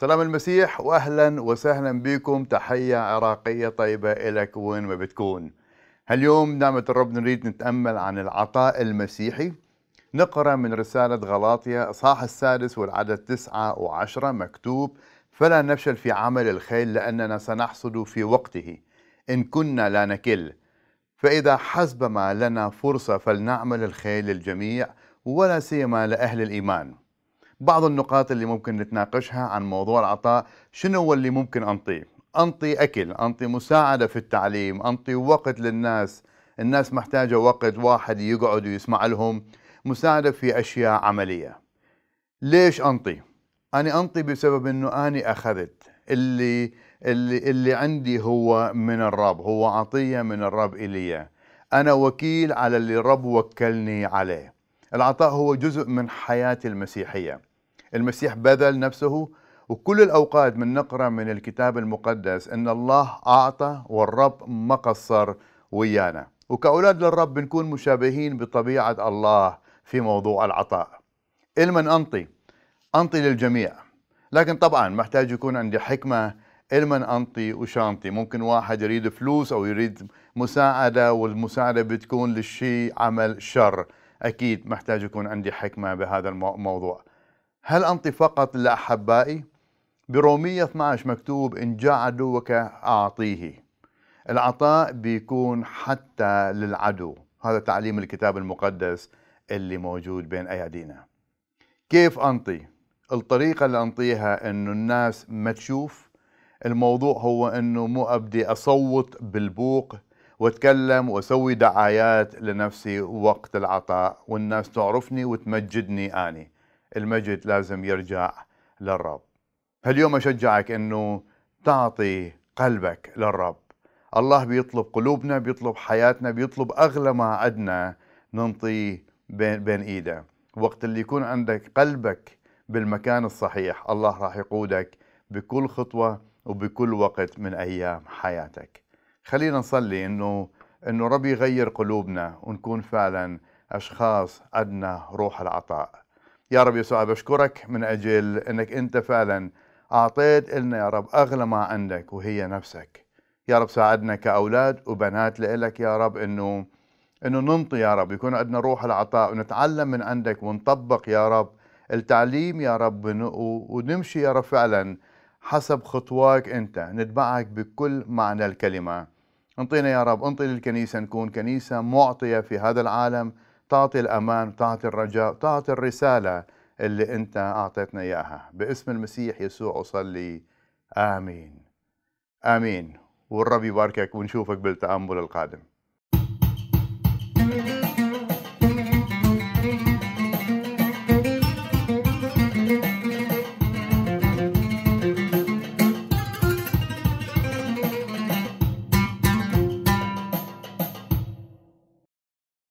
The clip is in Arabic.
سلام المسيح واهلا وسهلا بكم تحيه عراقيه طيبه لك وين ما بتكون. هاليوم نعمه الرب نريد نتامل عن العطاء المسيحي. نقرا من رساله غلاطيا اصحاح السادس والعدد تسعه وعشره مكتوب فلا نفشل في عمل الخيل لاننا سنحصد في وقته ان كنا لا نكل. فاذا حسبما لنا فرصه فلنعمل الخيل للجميع ولا سيما لاهل الايمان. بعض النقاط اللي ممكن نتناقشها عن موضوع العطاء شنو هو اللي ممكن أنطيه أنطي أكل أنطي مساعدة في التعليم أنطي وقت للناس الناس محتاجة وقت واحد يقعد ويسمع لهم مساعدة في أشياء عملية ليش أنطي؟ أنا أنطي بسبب أنه أنا أخذت اللي اللي اللي عندي هو من الرب هو عطية من الرب إلي أنا وكيل على اللي الرب وكلني عليه العطاء هو جزء من حياتي المسيحية المسيح بذل نفسه وكل الأوقات من نقرأ من الكتاب المقدس أن الله أعطى والرب ما قصر ويانا وكأولاد للرب بنكون مشابهين بطبيعة الله في موضوع العطاء المن أنطي أنطي للجميع لكن طبعا محتاج يكون عندي حكمة المن أنطي وشانطي ممكن واحد يريد فلوس أو يريد مساعدة والمساعدة بتكون للشيء عمل شر أكيد محتاج يكون عندي حكمة بهذا الموضوع هل أنت فقط لأحبائي؟ برومية 12 مكتوب إن جاء عدوك أعطيه العطاء بيكون حتى للعدو هذا تعليم الكتاب المقدس اللي موجود بين أيدينا كيف أنطي؟ الطريقة اللي أنطيها إنه الناس ما تشوف الموضوع هو إنه مو أبدي أصوت بالبوق واتكلم واسوي دعايات لنفسي وقت العطاء والناس تعرفني وتمجدني اني المجد لازم يرجع للرب هاليوم أشجعك أنه تعطي قلبك للرب الله بيطلب قلوبنا بيطلب حياتنا بيطلب أغلى ما عندنا ننطي بين, بين إيده وقت اللي يكون عندك قلبك بالمكان الصحيح الله راح يقودك بكل خطوة وبكل وقت من أيام حياتك خلينا نصلي أنه أنه ربي يغير قلوبنا ونكون فعلا أشخاص عندنا روح العطاء يا رب يسوع بشكرك من أجل أنك أنت فعلا أعطيت لنا يا رب أغلى ما عندك وهي نفسك يا رب ساعدنا كأولاد وبنات لإلك يا رب أنه أنه ننطي يا رب يكون عندنا روح العطاء ونتعلم من عندك ونطبق يا رب التعليم يا رب ونمشي يا رب فعلا حسب خطواك أنت نتبعك بكل معنى الكلمة انطينا يا رب انطي للكنيسة نكون كنيسة معطية في هذا العالم تعطي الأمان تعطي الرجاء تعطي الرسالة اللي أنت أعطيتنا إياها باسم المسيح يسوع أصلي آمين آمين والرب يباركك ونشوفك بالتأمل القادم